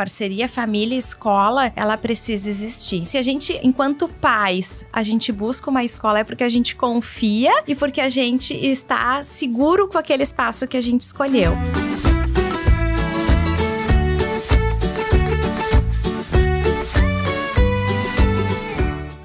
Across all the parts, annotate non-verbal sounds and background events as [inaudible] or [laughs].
parceria família escola, ela precisa existir. Se a gente, enquanto pais, a gente busca uma escola é porque a gente confia e porque a gente está seguro com aquele espaço que a gente escolheu.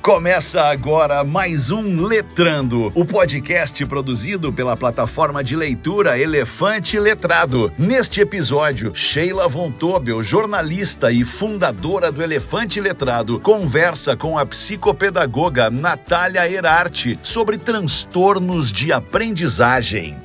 Começa agora mais um Letrando, o podcast produzido pela plataforma de leitura Elefante Letrado. Neste episódio, Sheila Von Tobel, jornalista e fundadora do Elefante Letrado, conversa com a psicopedagoga Natália Erarte sobre transtornos de aprendizagem.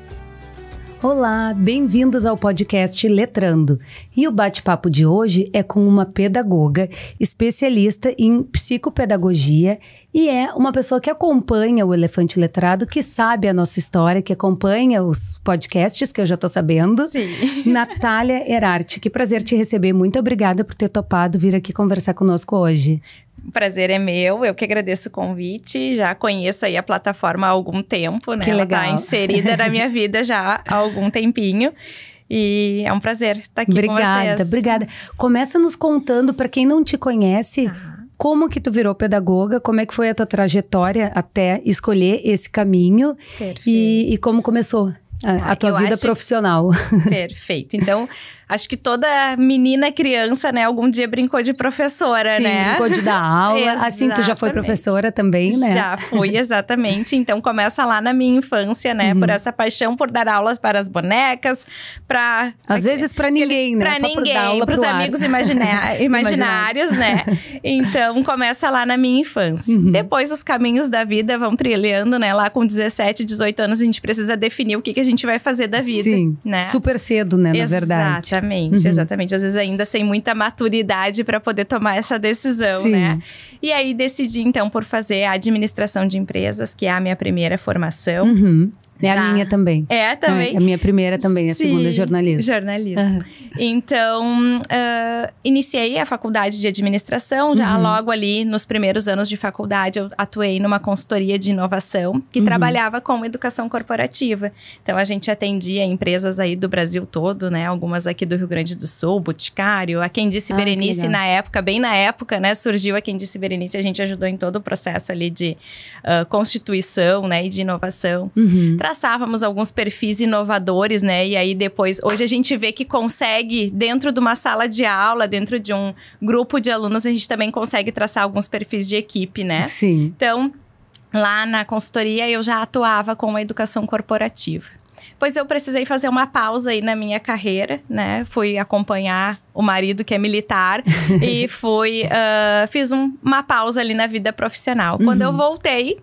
Olá, bem-vindos ao podcast Letrando. E o bate-papo de hoje é com uma pedagoga, especialista em psicopedagogia e é uma pessoa que acompanha o Elefante Letrado, que sabe a nossa história, que acompanha os podcasts, que eu já estou sabendo. Sim. [laughs] Natália Erarte, que prazer te receber. Muito obrigada por ter topado vir aqui conversar conosco hoje. O prazer é meu, eu que agradeço o convite. Já conheço aí a plataforma há algum tempo, né? Que Ela tá legal. Ela tá inserida na minha vida já há algum tempinho. E é um prazer estar tá aqui obrigada, com vocês. Obrigada, obrigada. Começa nos contando, para quem não te conhece, ah. como que tu virou pedagoga, como é que foi a tua trajetória até escolher esse caminho e, e, como começou a, a ah, tua vida acho... profissional. Perfeito. Então, [laughs] Acho que toda menina, criança, né, algum dia brincou de professora, Sim, né? Brincou de dar [laughs] aula. assim, tu já foi professora também, né? Já fui, exatamente. Então começa lá na minha infância, né? Uhum. Por essa paixão por dar aulas para as bonecas, para. Às vezes para ninguém, né? Para ninguém, para os amigos [laughs] imaginários, né? Então começa lá na minha infância. Uhum. Depois os caminhos da vida vão trilhando, né? Lá com 17, 18 anos, a gente precisa definir o que, que a gente vai fazer da vida. Sim. Né? Super cedo, né? Na verdade. Exatamente, uhum. exatamente. Às vezes ainda sem muita maturidade para poder tomar essa decisão, Sim. né? E aí decidi então por fazer a administração de empresas, que é a minha primeira formação. Uhum. É já. a minha também. É, é também. É, a minha primeira também, a Sim, segunda é jornalista Jornalista. Uhum. Então, uh, iniciei a faculdade de administração, já uhum. logo ali nos primeiros anos de faculdade, eu atuei numa consultoria de inovação que uhum. trabalhava com educação corporativa. Então, a gente atendia empresas aí do Brasil todo, né? Algumas aqui do Rio Grande do Sul, Boticário, a quem disse ah, Berenice na época, bem na época, né? Surgiu a quem disse Berenice, a gente ajudou em todo o processo ali de uh, constituição, né? E de inovação. Uhum traçávamos alguns perfis inovadores, né? E aí depois, hoje a gente vê que consegue, dentro de uma sala de aula, dentro de um grupo de alunos, a gente também consegue traçar alguns perfis de equipe, né? Sim. Então, lá na consultoria, eu já atuava com a educação corporativa pois eu precisei fazer uma pausa aí na minha carreira, né? Fui acompanhar o marido que é militar [laughs] e fui uh, fiz um, uma pausa ali na vida profissional. Uhum. Quando eu uhum. voltei,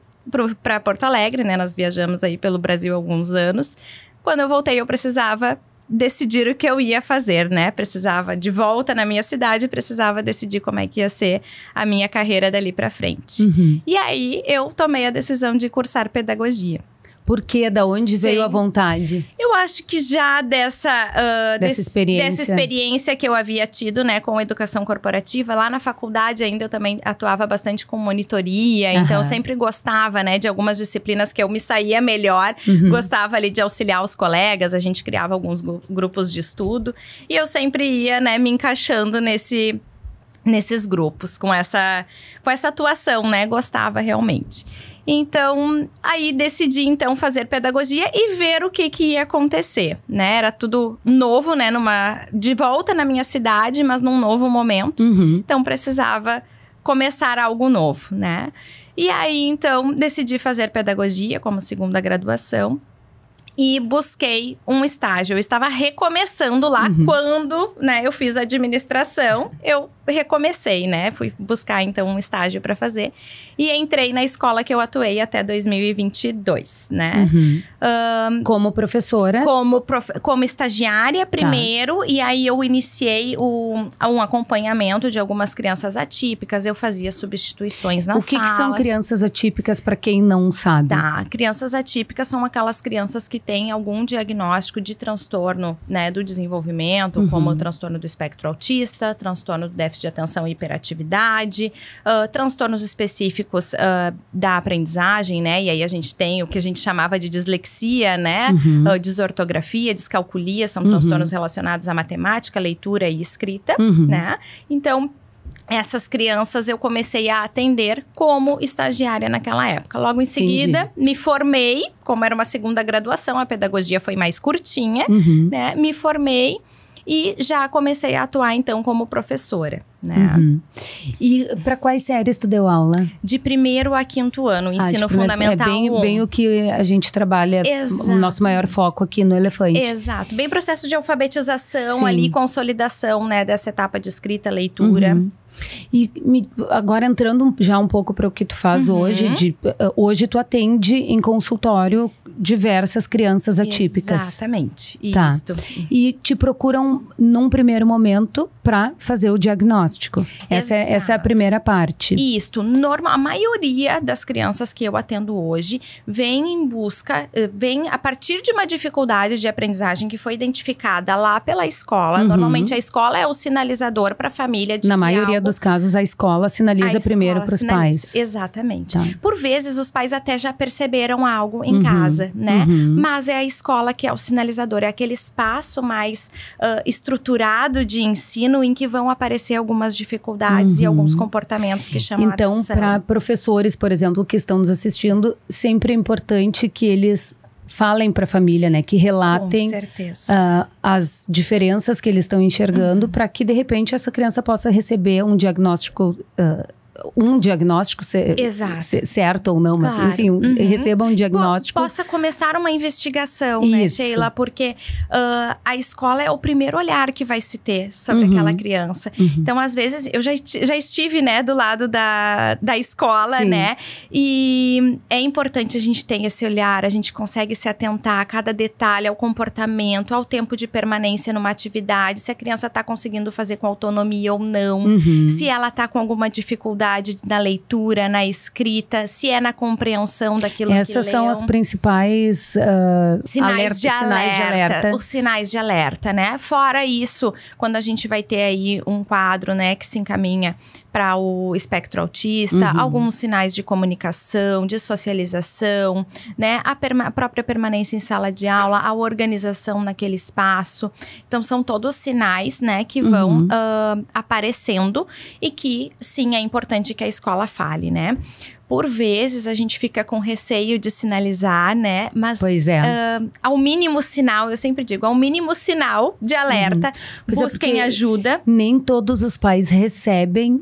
para Porto Alegre, né? Nós viajamos aí pelo Brasil alguns anos. Quando eu voltei, eu precisava decidir o que eu ia fazer, né? Precisava de volta na minha cidade, precisava decidir como é que ia ser a minha carreira dali para frente. Uhum. E aí eu tomei a decisão de cursar pedagogia. Por que? Da onde Sim. veio a vontade? Eu acho que já dessa, uh, dessa, experiência. dessa experiência que eu havia tido, né, com a educação corporativa, lá na faculdade ainda eu também atuava bastante com monitoria, uhum. então eu sempre gostava, né, de algumas disciplinas que eu me saía melhor, uhum. gostava ali de auxiliar os colegas, a gente criava alguns grupos de estudo e eu sempre ia, né, me encaixando nesse nesses grupos com essa com essa atuação, né? Gostava realmente. Então, aí decidi então fazer pedagogia e ver o que, que ia acontecer, né? Era tudo novo, né? Numa de volta na minha cidade, mas num novo momento. Uhum. Então precisava começar algo novo, né? E aí então decidi fazer pedagogia como segunda graduação e busquei um estágio. Eu estava recomeçando lá uhum. quando, né, eu fiz a administração, eu recomecei, né? Fui buscar então um estágio para fazer e entrei na escola que eu atuei até 2022, né? Uhum. Um, como professora? Como prof... como estagiária tá. primeiro tá. e aí eu iniciei o, um acompanhamento de algumas crianças atípicas. Eu fazia substituições nas o que salas. O que são crianças atípicas para quem não sabe? Tá, crianças atípicas são aquelas crianças que tem algum diagnóstico de transtorno né, do desenvolvimento, uhum. como o transtorno do espectro autista, transtorno do déficit de atenção e hiperatividade, uh, transtornos específicos uh, da aprendizagem, né? E aí a gente tem o que a gente chamava de dislexia, né? Uhum. Uh, desortografia, descalculia, são transtornos uhum. relacionados à matemática, leitura e escrita, uhum. né? Então, essas crianças eu comecei a atender como estagiária naquela época. Logo em seguida, Entendi. me formei, como era uma segunda graduação, a pedagogia foi mais curtinha, uhum. né? Me formei e já comecei a atuar então como professora. Né? Uhum. E para quais séries tu deu aula? De primeiro a quinto ano, ah, ensino ah, primeiro, é fundamental. É bem, bem o que a gente trabalha, o nosso maior foco aqui no Elefante. Exato, bem processo de alfabetização Sim. ali, consolidação né, dessa etapa de escrita, leitura. Uhum. E me, agora entrando já um pouco para o que tu faz uhum. hoje, de, eh, hoje tu atende em consultório diversas crianças atípicas. Exatamente. Tá. E te procuram num primeiro momento para fazer o diagnóstico. Essa é, essa é a primeira parte. Isto. Normal, a maioria das crianças que eu atendo hoje vem em busca, eh, vem a partir de uma dificuldade de aprendizagem que foi identificada lá pela escola. Uhum. Normalmente a escola é o sinalizador para a família de Na maioria dos casos, a escola sinaliza a escola primeiro para os pais. Exatamente. Tá. Por vezes, os pais até já perceberam algo em uhum, casa, né? Uhum. Mas é a escola que é o sinalizador, é aquele espaço mais uh, estruturado de ensino em que vão aparecer algumas dificuldades uhum. e alguns comportamentos que chamam então, a atenção. Então, para professores, por exemplo, que estão nos assistindo, sempre é importante que eles falem para a família, né? Que relatem uh, as diferenças que eles estão enxergando uhum. para que, de repente, essa criança possa receber um diagnóstico uh, um diagnóstico certo ou não, mas claro. enfim, uhum. recebam um diagnóstico. Possa começar uma investigação, né, Isso. né, Sheila? Porque uh, a escola é o primeiro olhar que vai se ter sobre uhum. aquela criança. Uhum. Então, às vezes, eu já, já estive, né, do lado da, da escola, Sim. né? E é importante a gente ter esse olhar, a gente consegue se atentar a cada detalhe, ao comportamento, ao tempo de permanência numa atividade, se a criança está conseguindo fazer com autonomia ou não, uhum. se ela está com alguma dificuldade dificuldade na leitura, na escrita, se é na compreensão daquilo Essas que Essas são as principais uh, sinais, alerta, de alerta, sinais de alerta. Os sinais de alerta, né? Fora isso, quando a gente vai ter aí um quadro, né, que se encaminha para o espectro autista, uhum. alguns sinais de comunicação, de socialização, né? A, perma a própria permanência em sala de aula, a organização naquele espaço. Então, são todos sinais, né, que uhum. vão uhum. uh, aparecendo e que, sim, é importante que a escola fale, né? Por vezes a gente fica com receio de sinalizar, né? Mas pois é. Uh, ao mínimo sinal, eu sempre digo, ao mínimo sinal de alerta, uhum. É, busquem é ajuda. Nem todos os pais recebem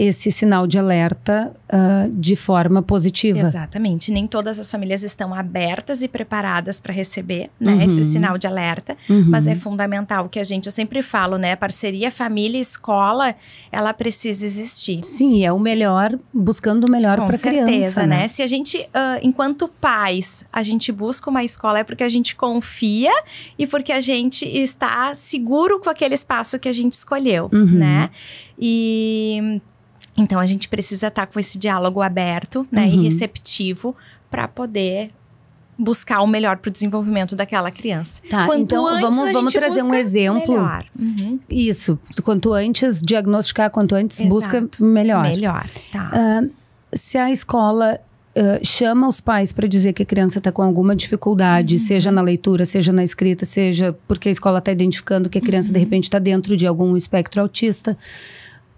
esse sinal de alerta uh, de forma positiva. Exatamente. Nem todas as famílias estão abertas e preparadas para receber né, uhum. esse sinal de alerta, uhum. mas é fundamental que a gente, eu sempre falo, né, parceria família escola, ela precisa existir. Sim, é o melhor, buscando o melhor para a criança. Com né? certeza, né? Se a gente, uh, enquanto pais, a gente busca uma escola é porque a gente confia e porque a gente está seguro com aquele espaço que a gente escolheu, uhum. né? E então a gente precisa estar tá com esse diálogo aberto né, uhum. e receptivo para poder buscar o melhor para o desenvolvimento daquela criança. Tá, quanto então vamos, vamos trazer um exemplo. Melhor. Uhum. Isso, quanto antes diagnosticar, quanto antes Exato. busca melhor. Melhor, tá. Uh, se a escola uh, chama os pais para dizer que a criança está com alguma dificuldade, uhum. seja na leitura, seja na escrita, seja porque a escola está identificando que a criança uhum. de repente está dentro de algum espectro autista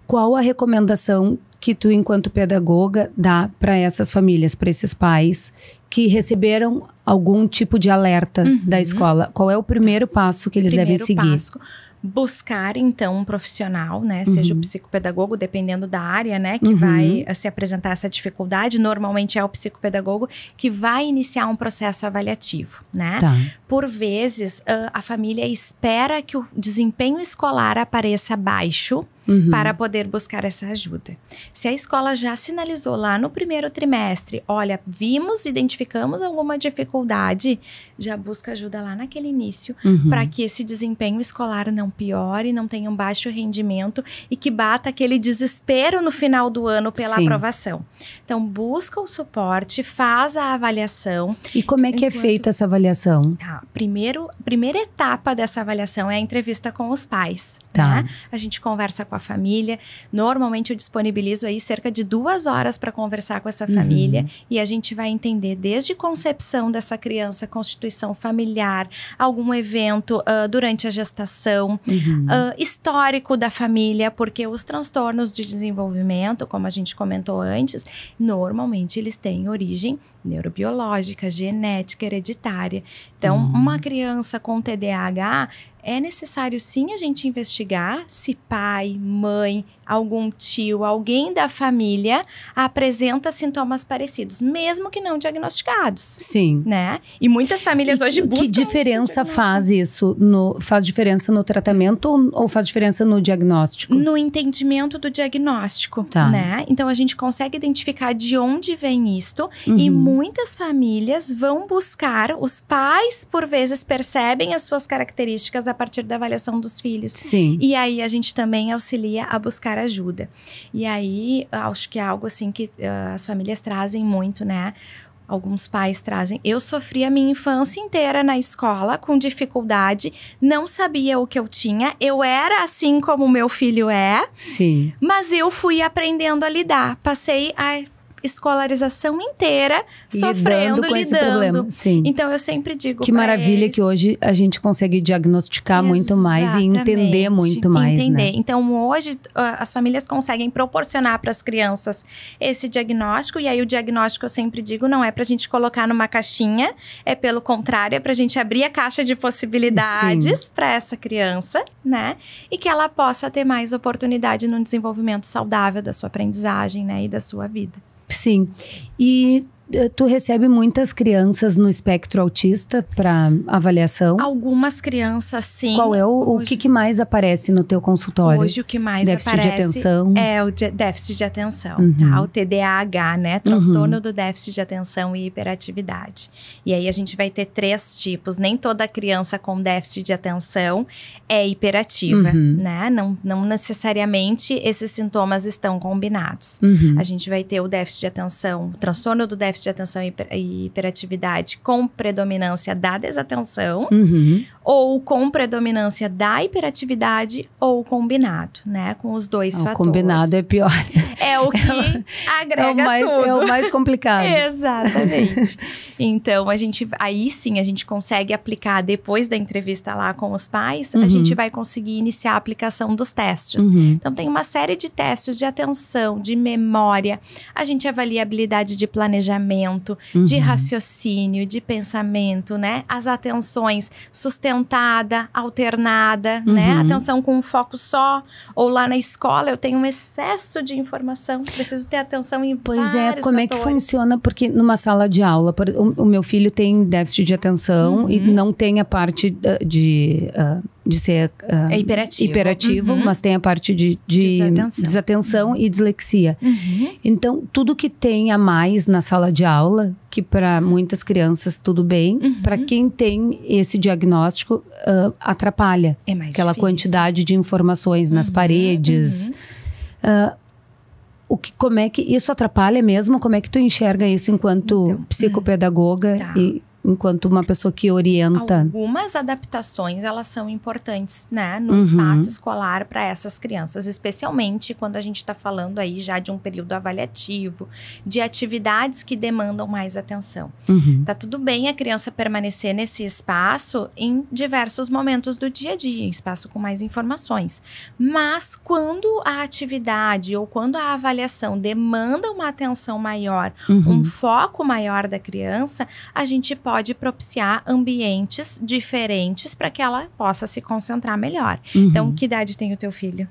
qual a recomendação que tu, enquanto pedagoga, dá para essas famílias, para esses pais que receberam algum tipo de alerta uhum. da escola? Qual é o primeiro passo que eles primeiro devem seguir? Passo buscar então um profissional, né, seja o uhum. psicopedagogo, dependendo da área, né, que uhum. vai eh, se apresentar essa dificuldade, normalmente é o psicopedagogo que vai iniciar um processo avaliativo, né? Tá. Por vezes a família espera que o desempenho escolar apareça baixo uhum. para poder buscar essa ajuda. Se a escola já sinalizou lá no primeiro trimestre, olha, vimos, identificamos alguma dificuldade, já busca ajuda lá naquele início uhum. para que esse desempenho escolar não piore, não tenha um baixo rendimento e que bata aquele desespero no final do ano pela Sim. aprovação. Então, busca o suporte, faz a avaliação. E como é que é enquanto... é feita essa avaliação? Tá, primeiro, primeira etapa dessa avaliação é a entrevista com os pais. Tá. Né? A gente conversa com com a família. Normalmente eu disponibilizo aí cerca de duas horas para conversar com essa família uhum. e a gente vai entender desde concepção dessa criança, constituição familiar, algum evento uh, durante a gestação, uhum. uh, histórico da família, porque os transtornos de desenvolvimento, como a gente comentou antes, normalmente eles têm origem neurobiológica, genética, hereditária. Então, uhum. uma criança com TDAH é necessário sim a gente investigar se pai, mãe, algum tio, alguém da família apresenta sintomas parecidos, mesmo que não diagnosticados. Sim. Né? E muitas famílias e, hoje buscam. Que diferença faz isso? No, faz diferença no tratamento ou, ou, faz diferença no diagnóstico? No entendimento do diagnóstico. Tá. Né? Então a gente consegue identificar de onde vem isto uhum. e muitas famílias vão buscar, os pais por vezes percebem as suas características a partir da avaliação dos filhos. Sim. E aí a gente também auxilia a buscar buscar ajuda. E aí, acho que é algo assim que uh, as famílias trazem muito, né? Alguns pais trazem. Eu sofri a minha infância inteira na escola com dificuldade, não sabia o que eu tinha. Eu era assim como meu filho é. Sim. Mas eu fui aprendendo a lidar. Passei a escolarização inteira lidando sofrendo, com lidando. Esse problema. Sim. Então eu sempre digo. Que maravilha eles, que hoje a gente consegue diagnosticar muito mais e entender muito mais. Né? Entender. Né? Então hoje as famílias conseguem proporcionar para as crianças esse diagnóstico, e aí o diagnóstico eu sempre digo não é para a gente colocar numa caixinha, é pelo contrário, é para a gente abrir a caixa de possibilidades para essa criança, né? E que ela possa ter mais oportunidade no desenvolvimento saudável da sua aprendizagem, né? E da sua vida. Sim. E eh, tu recebe muitas crianças no espectro autista para avaliação? Algumas crianças, sim. Qual é o, Hoje... o que, mais aparece no teu consultório? Hoje o que mais déficit aparece de atenção. é o déficit de atenção, uhum. tá? O TDAH, né? Uhum. Transtorno uhum. do déficit de atenção e hiperatividade. E aí a gente vai ter três tipos. Nem toda criança com déficit de atenção é hiperativa, uhum. né? Não, não necessariamente esses sintomas estão combinados. Uhum. A gente vai ter o déficit de atenção, o transtorno do déficit déficit de atenção e hiperatividade com predominância da desatenção, uhum. ou com predominância da hiperatividade, ou combinado, né? Com os dois ah, o fatores. combinado é pior. É o que [laughs] é, agrega é o mais, tudo. É o mais complicado. [laughs] Exatamente. Então, a gente, aí sim, a gente consegue aplicar, depois da entrevista lá com os pais, uhum. a gente uhum. vai conseguir iniciar a aplicação dos testes. Uhum. Então, tem uma série de testes de atenção, de memória, a gente avalia a habilidade de planejamento, pensamento, uhum. de raciocínio, de pensamento, né? As atenções sustentada, alternada, né? uhum. né? Atenção com um foco só. Ou lá na escola eu tenho um excesso de informação, preciso ter atenção em Pois é, como fatores. é que funciona? Porque numa sala de aula, o, o meu filho tem déficit de atenção uhum. e não tem a parte eh, de. Uh, de ser uh, é hiperativo, hiperativo uhum. mas tem a parte de, de desatenção. desatenção, e dislexia. Uhum. Então, tudo que tem a mais na sala de aula, que para muitas crianças tudo bem, uhum. para quem tem esse diagnóstico, uh, atrapalha. É mais Aquela difícil. quantidade de informações nas uhum, paredes. Uh, o que, como é que isso atrapalha mesmo? Como é que tu enxerga isso enquanto então, hum. psicopedagoga tá. e enquanto uma pessoa que orienta? Algumas adaptações elas são importantes, né, no uhum. espaço escolar para essas crianças, especialmente quando a gente está falando aí já de um período avaliativo, de atividades que demandam mais atenção. Uhum. Tá tudo bem a criança permanecer nesse espaço em diversos momentos do dia a dia, espaço com mais informações, mas quando a atividade ou quando a avaliação demanda uma atenção maior, uhum. um foco maior da criança, a gente pode pode propiciar ambientes diferentes para que ela possa se concentrar melhor. Uhum. Então, que idade tem o teu filho?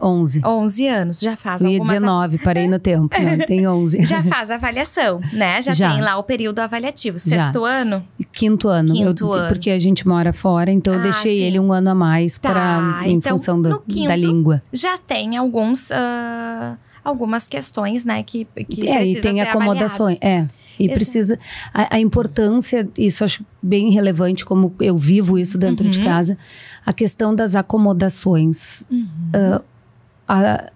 uh, 11. 11 anos, já faz eu algumas... 19, parei no tempo, né? [laughs] tem 11. já faz avaliação, né? Já, já, tem lá o período avaliativo. Sexto já. ano? Quinto ano. Quinto eu, ano. Porque a gente mora fora, então eu ah, deixei sim. ele um ano a mais tá. pra, em então, função do, da língua. Já tem alguns... Uh, algumas questões, né, que, que é, e tem acomodações, avaliadas. é. E precisa. A, a, importância, isso acho bem relevante, como eu vivo isso dentro uhum. de casa, a questão das acomodações. Uhum. Uh, a,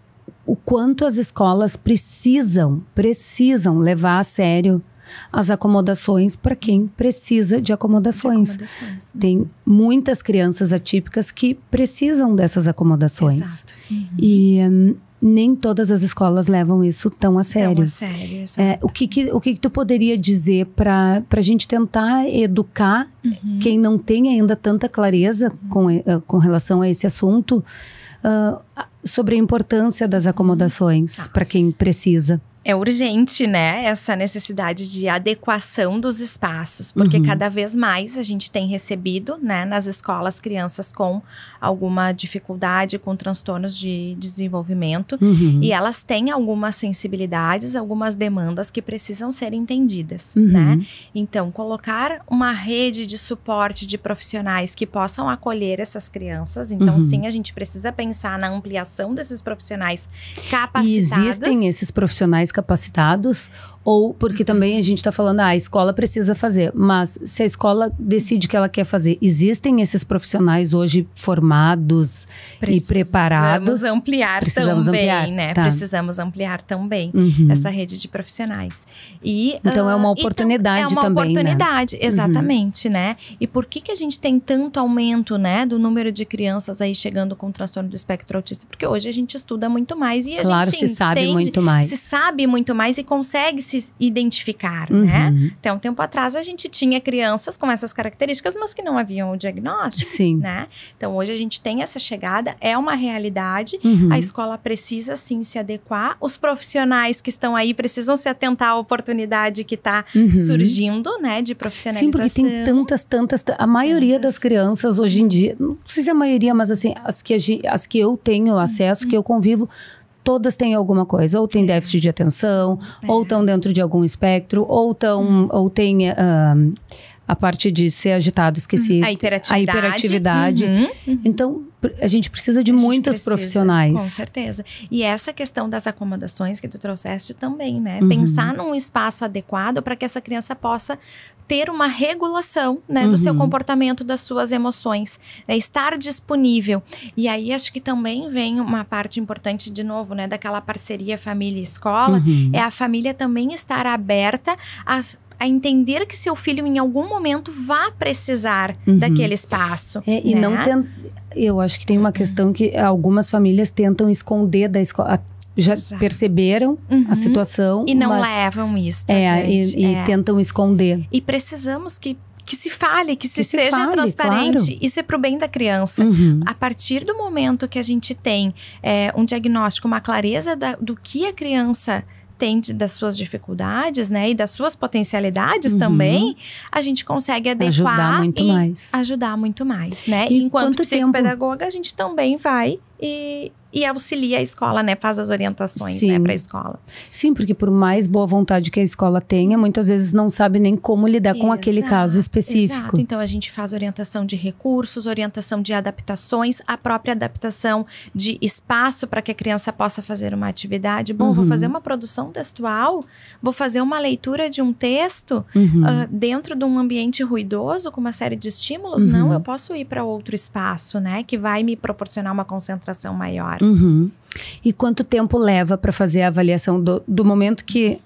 o quanto as escolas precisam, precisam levar a sério as acomodações para quem precisa de acomodações. de acomodações. Né? Tem muitas crianças atípicas que precisam dessas acomodações. Exato. Uhum. E. Um, nem todas as escolas levam isso tão a sério. Tão a sério é, o que, que o que, que, tu poderia dizer para a gente tentar educar uhum. quem não tem ainda tanta clareza uhum. com, eh, com relação a esse assunto uh, sobre a importância das acomodações tá. para quem precisa? É urgente, né? Essa necessidade de adequação dos espaços, porque uhum. cada vez mais a gente tem recebido, né, nas escolas, crianças com alguma dificuldade, com transtornos de desenvolvimento, uhum. e elas têm algumas sensibilidades, algumas demandas que precisam ser entendidas, uhum. né? Então, colocar uma rede de suporte de profissionais que possam acolher essas crianças. Então, uhum. sim, a gente precisa pensar na ampliação desses profissionais capacitados. E existem esses profissionais capacitados ou porque também a gente está falando, ah, a escola precisa fazer, mas se a escola decide que ela quer fazer, existem esses profissionais hoje formados precisamos e preparados? Ampliar precisamos também, ampliar, né? Tá. Precisamos ampliar também uhum. essa rede de profissionais. E então é ah, uma oportunidade então, é uma também, né? oportunidade, né? exatamente, uhum. né? E por que que a gente tem tanto aumento, né, do número de crianças aí chegando com transtorno do espectro autista? Porque hoje a gente estuda muito mais e a claro, gente se entende, sabe muito mais, se sabe muito mais e consegue se se identificar, uhum. né? Até um tempo atrás a gente tinha crianças com essas características, mas que não haviam o diagnóstico, sim. né? Então hoje a gente tem essa chegada, é uma realidade. Uhum. A escola precisa sim se adequar. Os profissionais que estão aí precisam se atentar à oportunidade que está uhum. surgindo, né, de profissionalização. Sim, porque tem tantas, tantas, a maioria tantas. das crianças hoje em dia, não sei se é a maioria, mas assim, as que as que eu tenho acesso, uhum. que eu convivo, todas têm alguma coisa, ou têm déficit de atenção, é. ou estão dentro de algum espectro, ou tão, hum. ou têm uh, a parte de ser agitado, esqueci. Hum. A hiperatividade. A hiperatividade. Uhum. Uhum. Então, a gente precisa de muitas profissionais. Com certeza. E essa questão das acomodações que tu trouxeste também, né? Uhum. Pensar num espaço adequado para que essa criança possa ter uma regulação né, uhum. do seu uhum. comportamento, das suas emoções, né, estar disponível. E aí acho que também vem uma parte importante, de novo, né, daquela parceria família-escola, uhum. é a família também estar aberta a a entender que seu filho em algum momento vá precisar uhum. daquele espaço. É, né? E não né? tem, eu acho que tem uma questão que algumas famílias tentam esconder da escola já Exato. perceberam uhum. a situação. E não mas, levam isso. Tá, é, e, e é. tentam esconder. E precisamos que que se fale, que se que seja fale, transparente. Claro. Isso é pro bem da criança. Uhum. A partir do momento que a gente tem é, um diagnóstico, uma clareza da, do que a criança tem de, das suas dificuldades, né, e das suas potencialidades uhum. também, a gente consegue adequar ajudar muito mais, ajudar muito mais, né? E, e enquanto psicopedagoga, tempo? a gente também vai e e auxilia a escola, né? Faz as orientações né, para a escola. Sim, porque por mais boa vontade que a escola tenha, muitas vezes não sabe nem como lidar exato, com aquele caso específico. Exato. Então a gente faz orientação de recursos, orientação de adaptações, a própria adaptação de espaço para que a criança possa fazer uma atividade. Bom, uhum. vou fazer uma produção textual, vou fazer uma leitura de um texto uhum. uh, dentro de um ambiente ruidoso com uma série de estímulos. Uhum. Não, eu posso ir para outro espaço, né? Que vai me proporcionar uma concentração maior. Uhum. E quanto tempo leva para fazer a avaliação do, do momento que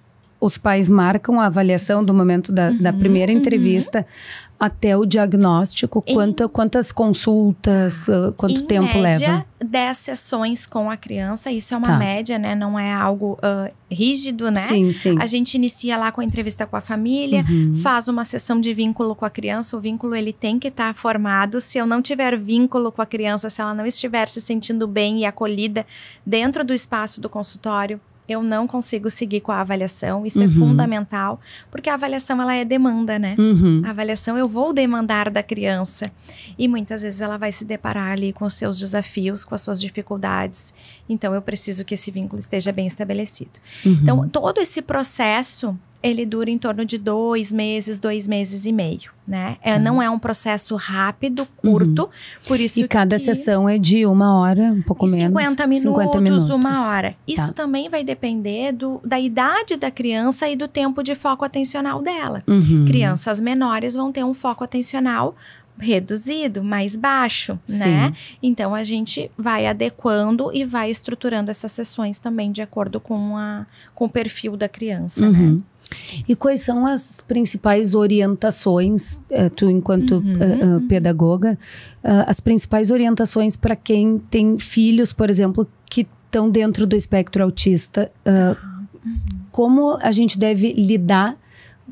os pais marcam a avaliação do momento da, uhum, da primeira uhum. entrevista uhum. até o diagnóstico, quanto, quantas consultas, ah, quanto em tempo média, leva? 10 sessões com a criança, isso é uma tá. média, né? Não é algo uh, rígido, né? Sim, sim. A gente inicia lá com a entrevista com a família, uhum. faz uma sessão de vínculo com a criança, o vínculo ele tem que estar tá formado. Se eu não tiver vínculo com a criança, se ela não estiver se sentindo bem e acolhida dentro do espaço do consultório, eu não consigo seguir com a avaliação. Isso é uhum. é fundamental, porque a avaliação ela é demanda, né? Uhum. A avaliação eu vou demandar da criança. E muitas vezes ela vai se deparar ali com os seus desafios, com as suas dificuldades. Então eu preciso que esse vínculo esteja bem estabelecido. Uhum. Então, todo esse processo ele dura em torno de dois meses, dois meses e meio, né? É, tá. Não é um processo rápido, curto, uhum. por isso E cada que... sessão é de uma hora, um pouco menos. 50 minutos, 50 minutos, uma hora. Tá. Isso também vai depender do, da idade da criança e do tempo de foco atencional dela. Uhum. Crianças menores vão ter um foco atencional reduzido, mais baixo, né? Sim. né? Então a gente vai adequando e vai estruturando essas sessões também de acordo com, a, com o perfil da criança, né? uhum. né? E quais são as principais orientações, eh, tu enquanto uhum. Eh, eh, pedagoga, as principais orientações para quem tem filhos, por exemplo, que estão dentro do espectro autista? Uhum. Como a gente deve lidar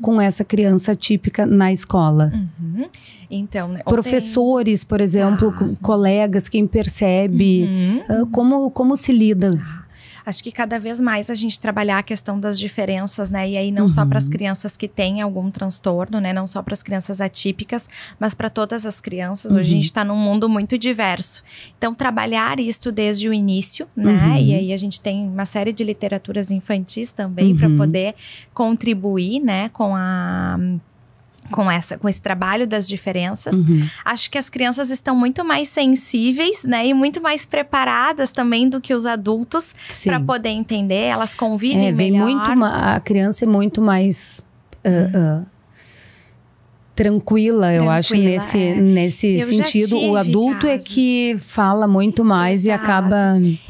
com essa criança típica na escola? Uhum. Então, né, professores, por ah. exemplo, ah. colegas, quem percebe, uhum. como como se lida? Ah, acho que cada vez mais a gente trabalhar a questão das diferenças, né? E aí não uhum. só para as crianças que têm algum transtorno, né? Não só para as crianças atípicas, mas para todas as crianças. Hoje a uhum. gente está num mundo muito diverso. Então, trabalhar isso desde o início, né? Uhum. E aí a gente tem uma série de literaturas infantis também uhum. para poder contribuir, né? Com a com, essa, com esse trabalho das diferenças. Uhum. Acho que as crianças estão muito mais sensíveis, né? E muito mais preparadas também do que os adultos para poder entender. Elas convivem é, vem melhor. Muito, a criança é muito mais. Uh, uh, tranquila, tranquila eu acho, nesse, é. nesse sentido. O adulto casos. é que fala muito mais Exato. e acaba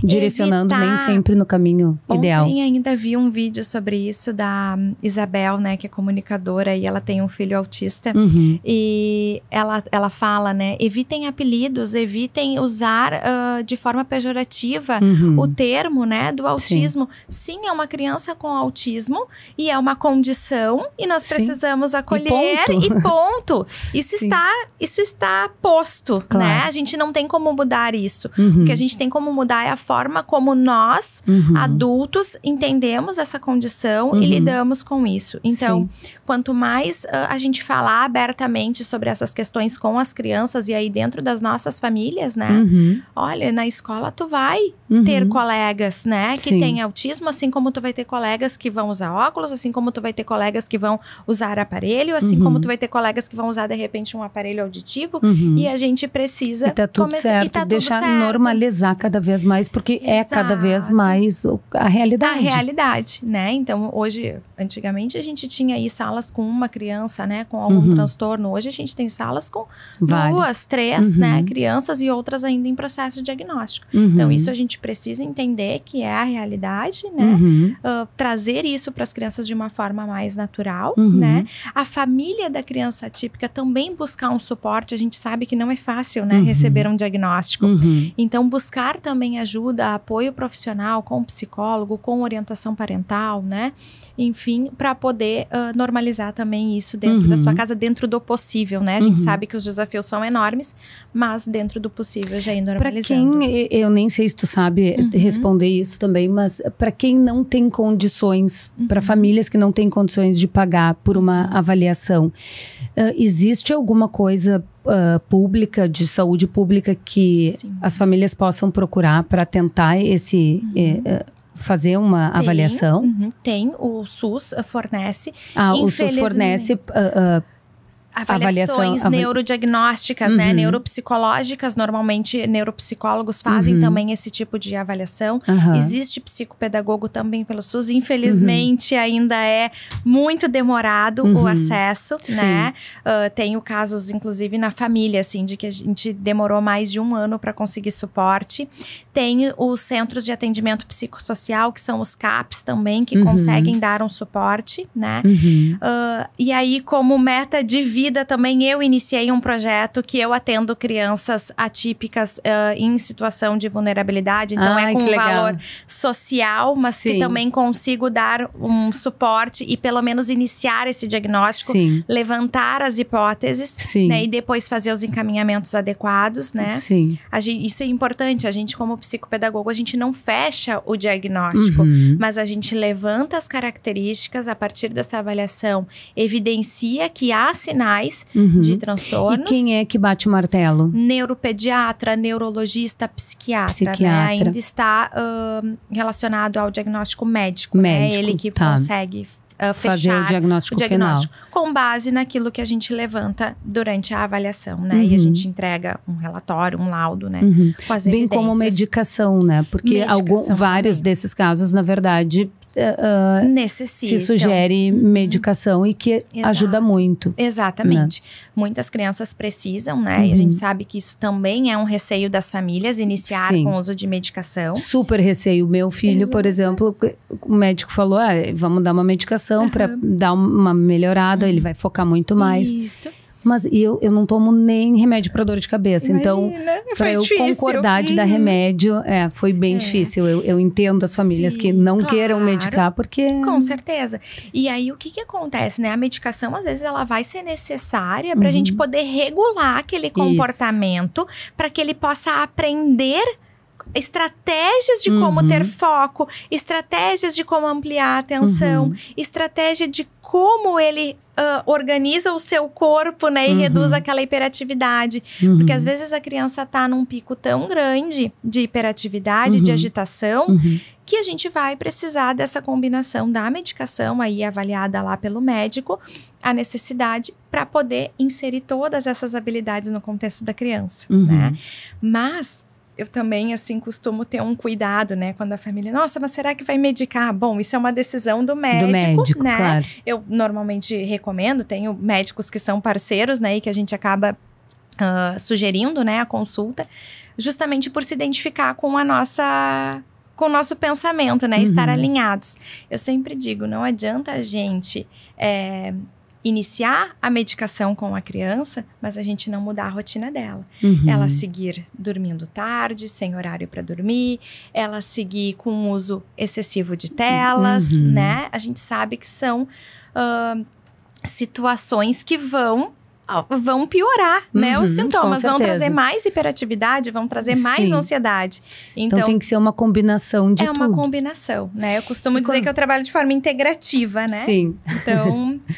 direcionando Evitar... nem sempre no caminho Ontem ideal. Ontem ainda vi um vídeo sobre isso da Isabel, né, que é comunicadora e ela tem um filho autista. Uhum. E ela, ela fala, né, evitem apelidos, evitem usar uh, de forma pejorativa uhum. o termo, né, do autismo. Sim. Sim. é uma criança com autismo e é uma condição e nós precisamos Sim. acolher e ponto. E ponto [laughs] ponto. Isso Sim. está isso está posto, né? claro. né? A gente não tem como mudar isso. Uhum. O que a gente tem como mudar é a forma como nós, uhum. adultos, entendemos essa condição uhum. e lidamos com isso. Então, Sim. quanto mais uh, a gente falar abertamente sobre essas questões com as crianças e aí dentro das nossas famílias, né? Uhum. Olha, na escola tu vai uhum. ter colegas, né, Sim. que têm autismo, assim como tu vai ter colegas que vão usar óculos, assim como tu vai ter colegas que vão usar aparelho, assim uhum. como tu vai ter colegas colegas que vão usar de repente um aparelho auditivo uhum. e a gente precisa. E tá tudo começar, certo. E tá Deixar tudo certo. normalizar cada vez mais, porque Exato. é cada vez mais a realidade. A realidade, né? Então, hoje, antigamente a gente tinha aí salas com uma criança, né, com algum uhum. transtorno. Hoje a gente tem salas com duas, três, né? uhum. né, crianças e outras ainda em processo diagnóstico. Uhum. Então, isso a gente precisa entender que é a realidade, né? Uh, trazer isso para as crianças de uma forma mais natural, uhum. né? A família da criança doença atípica também buscar um suporte. A gente sabe que não é fácil, né? Uhum. Receber um diagnóstico. Uhum. Então, buscar também ajuda, apoio profissional com psicólogo, com orientação parental, né? Enfim, para poder uh, normalizar também isso dentro uhum. da sua uhum. casa, dentro do possível, né? A gente uhum. sabe que os desafios são enormes, mas dentro do possível já ir normalizando. Para quem, eu nem sei se tu sabe uhum. responder isso também, mas para quem não tem condições, para famílias que não têm condições de pagar por uma avaliação. Uh, existe alguma coisa uh, pública, de saúde pública, que Sim. as famílias possam procurar para tentar esse. Uhum. Eh, eh, fazer uma tem, avaliação? Uhum, tem, o SUS fornece. Ah, o SUS fornece uh, avaliações neurodiagnósticas, né? uhum. né? Neuropsicológicas, normalmente neuropsicólogos fazem uhum. também esse tipo de avaliação. Uhum. Existe psicopedagogo também pelo SUS, infelizmente uhum. ainda é muito demorado o uhum. acesso, né? Sim. né? Uh, tenho casos, inclusive, na família, assim, de que a gente demorou mais de um ano para conseguir suporte. Tem os centros de atendimento psicossocial, que são os CAPs também, que uhum. conseguem dar um suporte, né? Uh, e aí, como meta de vida, vida também eu iniciei um projeto que eu atendo crianças atípicas uh, em situação de vulnerabilidade. Então é com um valor social, mas Sim. que também consigo dar um suporte e pelo menos iniciar esse diagnóstico, Sim. levantar as hipóteses né, e depois fazer os encaminhamentos adequados, né? Sim. Gente, isso é importante. A gente, como psicopedagogo, a gente não fecha o diagnóstico, uhum. mas a gente levanta as características a partir dessa avaliação, evidencia que há sinais sinais uhum. de transtornos. E quem é que bate o martelo? Neuropediatra, neurologista, psiquiatra. Né? psiquiatra. Né? Ainda está uh, relacionado ao diagnóstico médico. Né? médico é né? ele que tá. consegue Uh, fazer o diagnóstico, o diagnóstico, final. Com base naquilo que a gente levanta durante a avaliação, né? Uhum. E a uhum. gente entrega um relatório, um laudo, né? Uhum. Com Bem como medicação, né? Porque medicação algum, vários desses casos, na verdade, uh, necessita. Se sugere medicação e que uhum. Exato. ajuda muito. Né? Exatamente. Né? Muitas crianças precisam, né? Uhum. E a uhum. gente sabe que isso também é um receio das famílias iniciar Sim. com o uso de medicação. Super receio. Meu filho, Exato. por exemplo, o médico falou: ah, vamos dar uma medicação uhum. para dar uma melhorada, ele vai focar muito mais. Isso. Mas eu, eu não tomo nem remédio para dor de cabeça. Imagina, então, para eu difícil. concordar de hum. dar uhum. remédio, é, foi bem é. difícil. Eu, eu entendo as famílias Sim, que não claro. queiram medicar, porque. Com certeza. E aí, o que, que acontece, né? A medicação, às vezes, ela vai ser necessária para a uhum. gente poder regular aquele comportamento, para que ele possa aprender estratégias de como uhum. ter foco, estratégias de como ampliar a atenção, uhum. estratégia de como ele uh, organiza o seu corpo, né? E uhum. reduz aquela hiperatividade. Uhum. Porque às vezes a criança está num pico tão grande de hiperatividade, uhum. de agitação, uhum. que a gente vai precisar dessa combinação da medicação aí avaliada lá pelo médico, a necessidade para poder inserir todas essas habilidades no contexto da criança, uhum. né? Mas eu também, assim, costumo ter um cuidado, né? Quando a família, nossa, mas será que vai medicar? Bom, isso é uma decisão do médico, do médico né? Claro. Eu normalmente recomendo, tenho médicos que são parceiros, né? E que a gente acaba uh, sugerindo, né? A consulta, justamente por se identificar com a nossa... Com o nosso pensamento, né? Uhum. Estar alinhados. Eu sempre digo, não adianta a gente... É, iniciar a medicação com a criança, mas a gente não mudar a rotina dela. Uhum. Ela seguir dormindo tarde, sem horário para dormir, ela seguir com uso excessivo de telas, uhum. né? A gente sabe que são uh, situações que vão vão piorar, uhum, né, os uhum, sintomas, vão trazer mais hiperatividade, vão trazer mais ansiedade. Então, então, tem que ser uma combinação de é tudo. É uma combinação, né? Eu costumo e dizer que eu trabalho de forma integrativa, né? Sim. Então [laughs]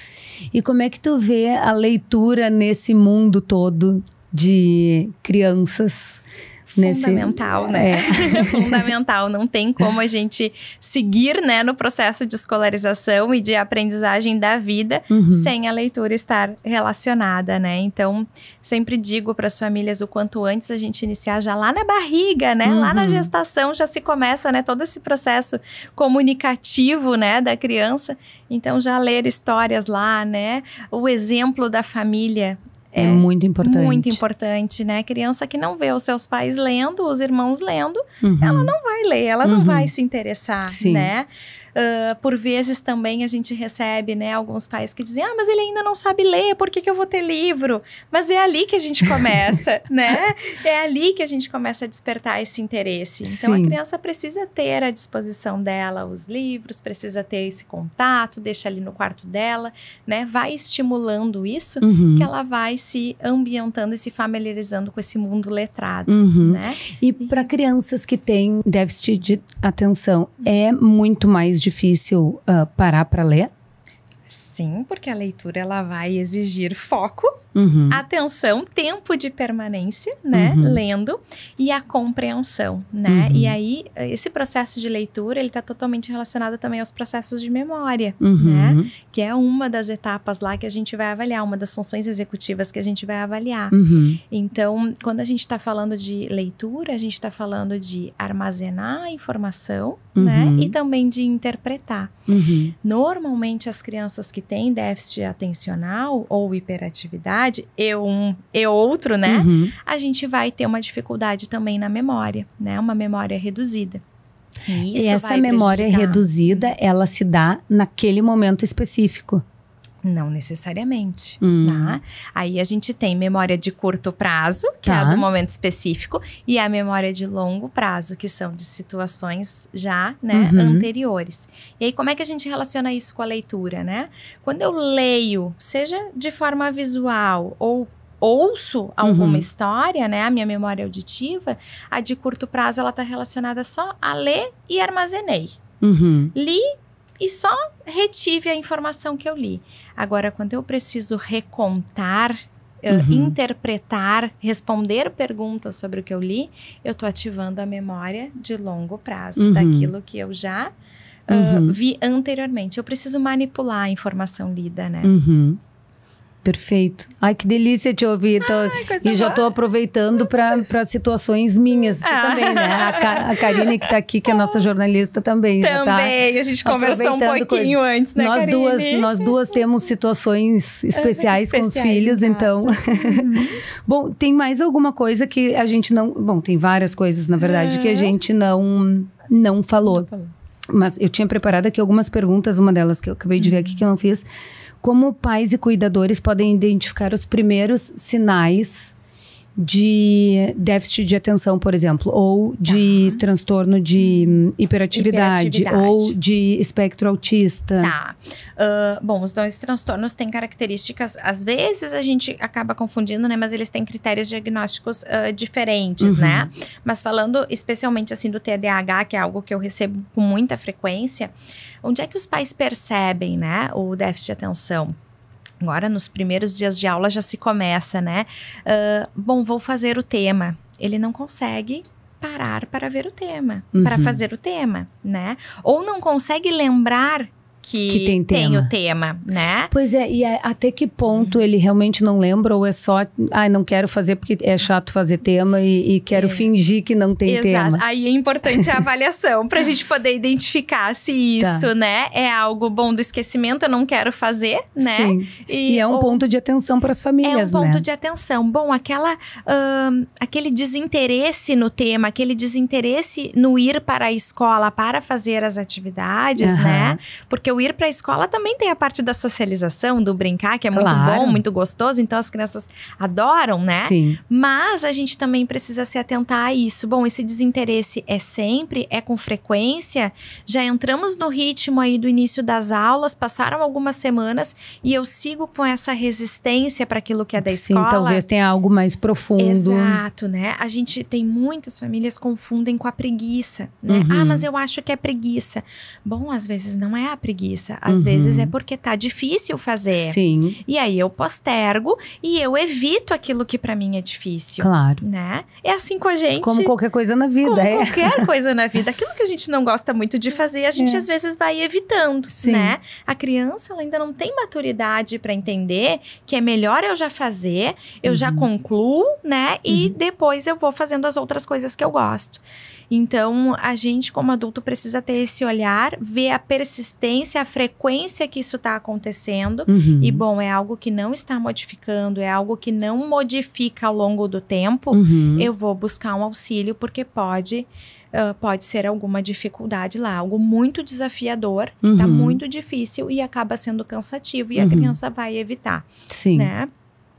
E como é que tu vê a leitura nesse mundo todo de crianças? Nesse... Fundamental, né? É. [laughs] Fundamental. Não tem como a gente seguir né, no processo de escolarização e de aprendizagem da vida uhum. sem a leitura estar relacionada, né? Então, sempre digo para as famílias o quanto antes a gente iniciar já lá na barriga, né? Uhum. Lá na uhum. gestação já se começa, né? Todo esse processo comunicativo, né? Da criança. Então, já ler histórias lá, né? O exemplo da família é, é, muito importante. Muito importante, né? Criança que não vê os seus pais lendo, os irmãos lendo, uhum. ela não vai ler, ela uhum. não vai se interessar, Sim. né? Ah, por vezes também a gente recebe, né, alguns pais que dizem, ah, mas ele ainda não sabe ler, por que, que eu vou ter livro? Mas é ali que a gente começa, [laughs] né? É ali que a gente começa a despertar esse interesse. Então Sim. a criança precisa ter à disposição dela os livros, precisa ter esse contato, deixa ali no quarto dela, né? Vai estimulando isso, uhum. que ela vai se ambientando e se familiarizando com esse mundo letrado, uhum. né? E para crianças que têm déficit de atenção, é muito mais difícil uh, parar para ler, Sim, porque a leitura ela vai exigir foco, uhum. atenção, tempo de permanência, né, uhum. lendo e a compreensão, né? Uhum. E aí esse processo de leitura ele está totalmente relacionado também aos processos de memória, uhum. né? Que é uma das etapas lá que a gente vai avaliar, uma das funções executivas que a gente vai avaliar. Uhum. Então, quando a gente está falando de leitura, a gente está falando de armazenar a informação, né? Uhum. E também de interpretar. Normalmente as crianças pessoas que têm déficit atencional ou hiperatividade, eu um e outro, né? Uhum. A gente vai ter uma dificuldade também na memória, né? Uma memória reduzida. E, e essa memória reduzida, ela se dá naquele momento específico. Não necessariamente, hum. tá? Aí a gente tem memória de curto prazo, que tá. é a tá. do momento específico, e a memória de longo prazo, que são de situações já, né, uhum. anteriores. E aí como é que a gente relaciona isso com a leitura, né? Quando eu leio, seja de forma visual ou ouço alguma uhum. história, né, a minha memória auditiva, a de curto prazo ela está relacionada só a ler e armazenei. Uhum. Li e só retive a informação que eu li. Agora, quando eu preciso recontar, eh, uhum. interpretar, responder perguntas sobre o que eu li, eu estou ativando a memória de longo prazo uhum. daquilo que eu já uh, vi anteriormente. Eu preciso manipular a informação lida, né? Uhum. Perfeito. Ai, que delícia te ouvir. Tô... e já estou aproveitando para situações minhas ah. também, né? A, Ka a Karine que está aqui, que é nossa jornalista também. Tá também, tá a gente conversou um pouquinho coisa. antes, né, nós duas Nós duas temos situações é, especiais, com os filhos, então... Uhum. [laughs] bom, tem mais alguma coisa que a gente não... Bom, tem várias coisas, na verdade, que a gente não, não falou. Não falou. Mas eu tinha preparado aqui algumas perguntas, uma delas que eu acabei de ver aqui uhum. que eu não fiz como pais e cuidadores podem identificar os primeiros sinais de déficit de atenção, por exemplo, ou de tá. transtorno de hum, hiperatividade, hiperatividade, ou de espectro autista. Tá. Uh, bom, os dois transtornos têm características, às vezes a gente acaba confundindo, né? Mas eles têm critérios diagnósticos uh, diferentes, uhum. né? Mas falando especialmente assim do TDAH, que é algo que eu recebo com muita frequência. Onde é que os pais percebem, né, o déficit de atenção? Agora, nos primeiros dias de aula já se começa, né? Uh, bom, vou fazer o tema. Ele não consegue parar para ver o tema, uhum. para fazer o tema, né? Ou não consegue lembrar que, que tem, tem tema. o tema, né? Pois é, e é, até que ponto ele realmente não lembra ou é só, ah, não quero fazer porque é chato fazer tema e, e quero é. fingir que não tem Exato. tema. Aí é importante a [laughs] avaliação para a gente poder identificar se tá. isso, tá. né, é algo bom do esquecimento, eu não quero fazer, né? Sim. E, e é um ou, ponto de atenção para as famílias, né? É um ponto né? de atenção. Bom, aquela, aquele desinteresse no tema, aquele desinteresse no ir para a escola para fazer as atividades, uhum. né? Porque o eu ir para a escola também tem a parte da socialização, do brincar, que é claro. muito bom, muito gostoso, então as crianças adoram, né? Sim. Mas a gente também precisa se atentar a isso. Bom, esse desinteresse é sempre, é com frequência. Já entramos no ritmo aí do início das aulas, passaram algumas semanas e eu sigo com essa resistência para aquilo que é da Sim, escola. Sim, talvez tenha algo mais profundo. Exato, né? A gente tem muitas famílias confundem com a preguiça, né? Uhum. Ah, mas eu acho que é preguiça. Bom, às vezes não é a preguiça preguiça. Às uhum. vezes é uhum. porque tá difícil fazer. Sim. E aí eu postergo e eu evito aquilo que para mim é difícil. Claro. Né? É assim com a gente. Como qualquer coisa na vida, Como é. qualquer [laughs] coisa na vida. Aquilo que a gente não gosta muito de fazer, a gente é. às vezes vai evitando, Sim. né? A criança ela ainda não tem maturidade para entender que é melhor eu já fazer, eu uhum. já concluo, né? E uhum. depois eu vou fazendo as outras coisas que eu gosto. Então, a gente, como adulto, precisa ter esse olhar, ver a persistência, a frequência que isso está acontecendo. Uhum. E, bom, é algo que não está modificando, é algo que não modifica ao longo do tempo. Uhum. Eu vou buscar um auxílio, porque pode. Uh, pode ser alguma dificuldade lá, algo muito desafiador, tá uhum. que tá muito difícil e acaba sendo cansativo e a uhum. criança vai evitar. Sim. Né?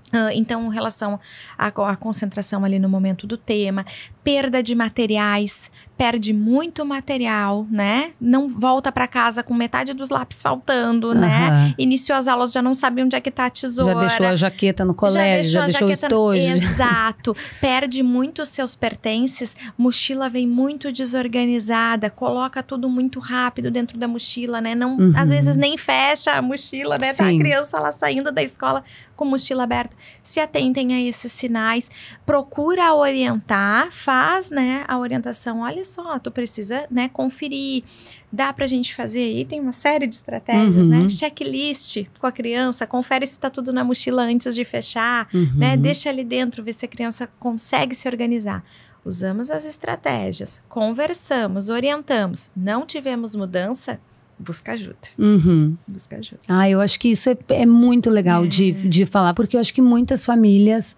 Uh, então, em relação à, concentração ali no momento do tema, perda de materiais, perde muito material, né? Não volta para casa com metade dos lápis faltando, uhum. né? Iniciou as aulas, já não sabe onde é que tá a tesoura. Já deixou a jaqueta no colégio, já deixou, já deixou o estojo. Exato. [laughs] perde muito os seus pertences, mochila vem muito desorganizada, coloca tudo muito rápido dentro da mochila, né? Não, uhum. às vezes nem fecha a mochila, né? Sim. Tá a criança lá saindo da escola com mochila aberta. Se atentem a esses sinais, procura orientar, faz faz, né, a orientação, olha só, tu precisa, né, conferir. Dá pra gente fazer aí, tem uma série de estratégias, né, uhum. né? Checklist com a criança, confere se tá tudo na mochila antes de fechar, né, uhum. né? Deixa ali dentro, ver se a criança consegue se organizar. Usamos as estratégias, conversamos, orientamos. Não tivemos mudança, busca ajuda. Uhum. Busca ajuda. Ah, eu acho que isso é, é muito legal é. De, de falar, porque eu acho que muitas famílias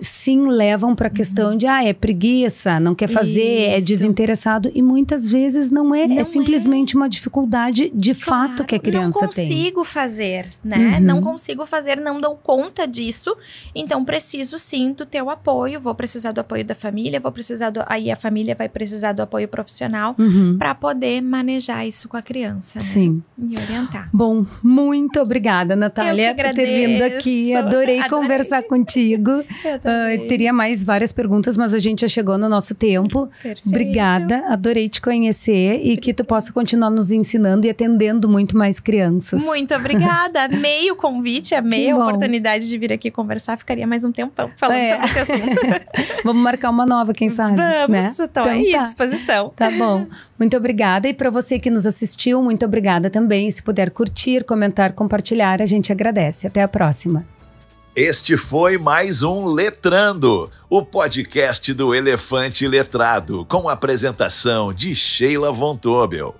sim levam para a questão uhum. de ah, é preguiça, não quer fazer, é Isso. é desinteressado e muitas vezes não é, é não é simplesmente é. uma dificuldade de claro, fato que a criança tem. Não consigo tem. fazer, né? Uhum. Não consigo fazer, não dou conta disso, então preciso sim do teu apoio, vou precisar do apoio da família, vou precisar do aí a família vai precisar do apoio profissional uhum. para poder manejar isso com a criança. Né? Sim. E orientar. Bom, muito obrigada, Natália, por ter vindo aqui. Adorei, [laughs] Adorei. conversar contigo. Eu também. Ah, teria mais várias perguntas, mas a gente já chegou no nosso tempo. Perfeito. Obrigada, adorei te conhecer e que tu possa continuar nos ensinando e atendendo muito mais crianças. Muito obrigada, [laughs] amei o convite, amei a oportunidade de vir aqui conversar, ficaria mais um tempão falando é. sobre esse assunto. [laughs] Vamos marcar uma nova, quem sabe? Né? Vamos, né? estou então, aí tá. à disposição. Tá bom, muito obrigada e para você que nos assistiu, muito obrigada também. Se puder curtir, comentar, compartilhar, a gente agradece. Até a próxima. Este foi mais um Letrando, o podcast do Elefante Letrado, com apresentação de Sheila Von Tobel.